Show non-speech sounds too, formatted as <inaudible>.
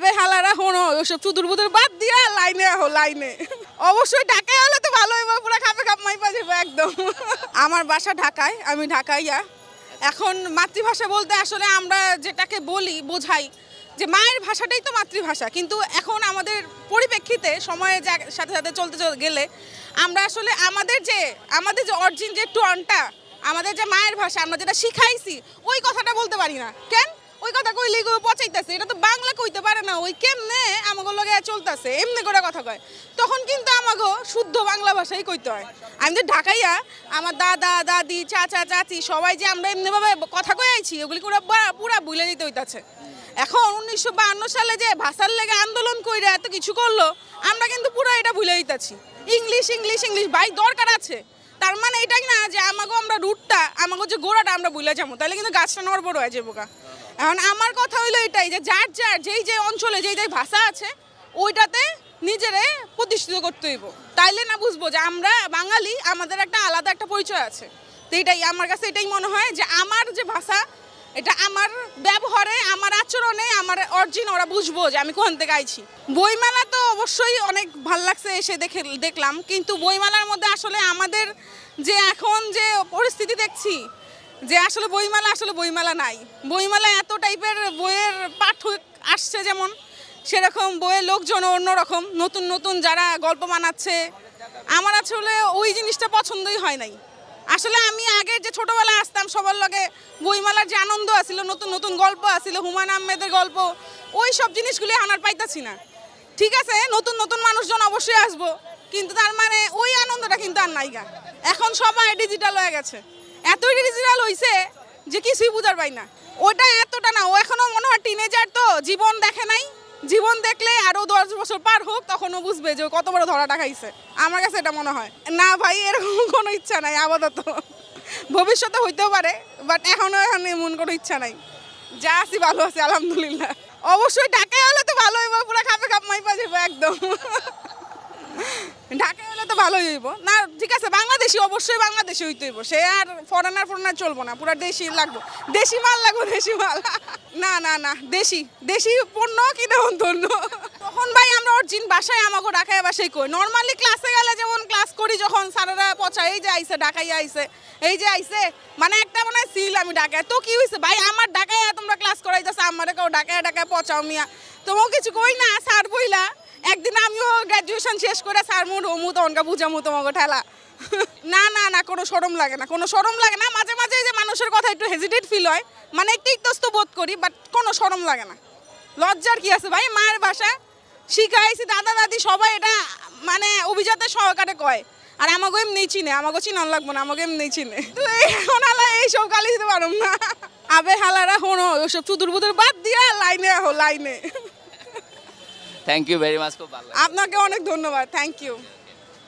ভাবে হালারা হনো ওসব চুদুর বুদুর বাদ দিয়া লাইনে আহো লাইনে অবশ্যই ঢাকায় হলে তো ভালো হইবো পুরো খাপে খাপ মাই পা যাবে একদম আমার বাসা ঢাকায় আমি ঢাকাইয়া এখন মাতৃভাষা বলতে আসলে আমরা যেটাকে বলি বোঝাই যে মায়ের ভাষাটাই তো মাতৃভাষা কিন্তু এখন আমাদের পরিপ্রেক্ষিতে সময়ের সাথে সাথে চলতে গেলে আমরা আসলে আমাদের যে আমাদের যে অরিজিন যে টনটা আমাদের যে মায়ের ভাষা আমরা যেটা শিখাইছি ওই কথাটা বলতে পারি না কেন ওই কথা কইলেই পচাইতেছে এটা তো বাংলা কইতে পারে না ওই কেমনে আমাগো লগে চলতেছে এমনি করে কথা কয় তখন কিন্তু আমাগো শুদ্ধ বাংলা ভাষাই কইতে হয় আমি যে ঢাকাইয়া আমার দাদা দাদি চাচা চাচি সবাই যে আমরা এমনিভাবে কথা কয়ে আইছি ওগুলি পুরা পুরা ভুলে দিতে হইতাছে এখন উনিশশো সালে যে ভাষার লেগে আন্দোলন কইরা এত কিছু করলো আমরা কিন্তু পুরো এটা ভুলে দিতেছি ইংলিশ ইংলিশ ইংলিশ ভাই দরকার আছে তার মানে এটাই না যে আমাকে আমরা রুটটা আমাকে যে গোড়াটা আমরা বুলে যাবো তাহলে কিন্তু গাছটা নড়বড় হয়ে যাবো গা এখন আমার কথা হইলো এটাই যে যার যার যেই যে অঞ্চলে যেই যেই ভাষা আছে ওইটাতে নিজেরে প্রতিষ্ঠিত করতে হইব তাইলে না বুঝবো যে আমরা বাঙালি আমাদের একটা আলাদা একটা পরিচয় আছে তো এটাই আমার কাছে এটাই মনে হয় যে আমার যে ভাষা এটা আমার ব্যবহারে আমার আচরণে আমার অর্জিন ওরা বুঝবো যে আমি কোন থেকে আইছি বইমেলা তো অবশ্যই অনেক ভাল লাগছে এসে দেখে দেখলাম কিন্তু বইমেলার মধ্যে আসলে আমাদের যে এখন যে পরিস্থিতি দেখছি যে আসলে বইমেলা আসলে বইমেলা নাই বইমেলা এত টাইপের বইয়ের পাঠক আসছে যেমন সেরকম বইয়ের লোকজন অন্যরকম নতুন নতুন যারা গল্প বানাচ্ছে আমার আসলে ওই জিনিসটা পছন্দই হয় নাই আসলে আমি আগে যে ছোটবেলা আসতাম সবার লগে বইমেলার যে আনন্দ আসিল নতুন নতুন গল্প আসিল হুমায়ুন আহমেদের গল্প ওই সব জিনিসগুলি আনার পাইতাছি না ঠিক আছে নতুন নতুন মানুষজন অবশ্যই আসবো কিন্তু তার মানে ওই আনন্দটা কিন্তু আর নাইগা এখন সবাই ডিজিটাল হয়ে গেছে এতই ডিজিটাল হয়েছে যে কিছুই বুঝার পাই না ওটা এতটা না ও এখনও মনে হয় টিনেজার তো জীবন দেখে নাই জীবন দেখলে আরও দশ বছর পার হোক তখনও বুঝবে যে কত বড় ধরাটা খাইছে আমার কাছে এটা মনে হয় না ভাই এরকম <laughs> কোনো ইচ্ছা নাই আপাতত ভবিষ্যতে হইতেও পারে বাট এখনও এখন এমন কোনো ইচ্ছা নাই যা আছি ভালো আছি আলহামদুলিল্লাহ অবশ্যই ঢাকায় হলে তো ভালো হইব পুরো খাপে খাপ মাইপা যাবো একদম <laughs> ঢাকায় ভালোই হইব না ঠিক আছে বাংলাদেশি অবশ্যই বাংলাদেশি হইতে হইব সে আর ফরেনার ফরেনার চলবো না পুরা দেশি লাগবো দেশি মাল লাগবো দেশি মাল না না না দেশি দেশি পণ্য কিনে ধন্য তখন ভাই আমরা অর্জিন বাসায় আমাকে ডাকাই বাসায় কই নর্মালি ক্লাসে গেলে যেমন ক্লাস করি যখন স্যারেরা পচা এই যে আইসে ডাকাই আইসে এই যে আইসে মানে একটা মানে সিল আমি ডাকাই তো কি হয়েছে ভাই আমার ডাকাই তোমরা ক্লাস করাইতেছে আমার কেউ ঢাকায় ডাকায় পচাও মিয়া তোমাকে কিছু কই না স্যার বইলা একদিন আমিও গ্র্যাজুয়েশন শেষ করে স্যার মোর অমু তনকা বুঝামু তোমাকে ঠেলা না না না কোনো সরম লাগে না কোনো সরম লাগে না মাঝে মাঝে যে মানুষের কথা একটু হেজিটেট ফিল হয় মানে একটু ইতস্ত বোধ করি বাট কোনো সরম লাগে না লজ্জার কি আছে ভাই মায়ের ভাষা শিখাইছি দাদা দাদি সবাই এটা মানে অভিজাতের সহকারে কয় আর আমাকে এমনি চিনে আমাকে চিনন লাগবো না আমাকে এমনি চিনে তো ওনারা এইসব গালি দিতে পারো না আবে হালারা হোনো ওসব চুদুর বুদুর বাদ দিয়া লাইনে হো লাইনে থ্যাংক ইউ ভেরি মাচ খুব ভালো আপনাকে অনেক ধন্যবাদ থ্যাংক ইউ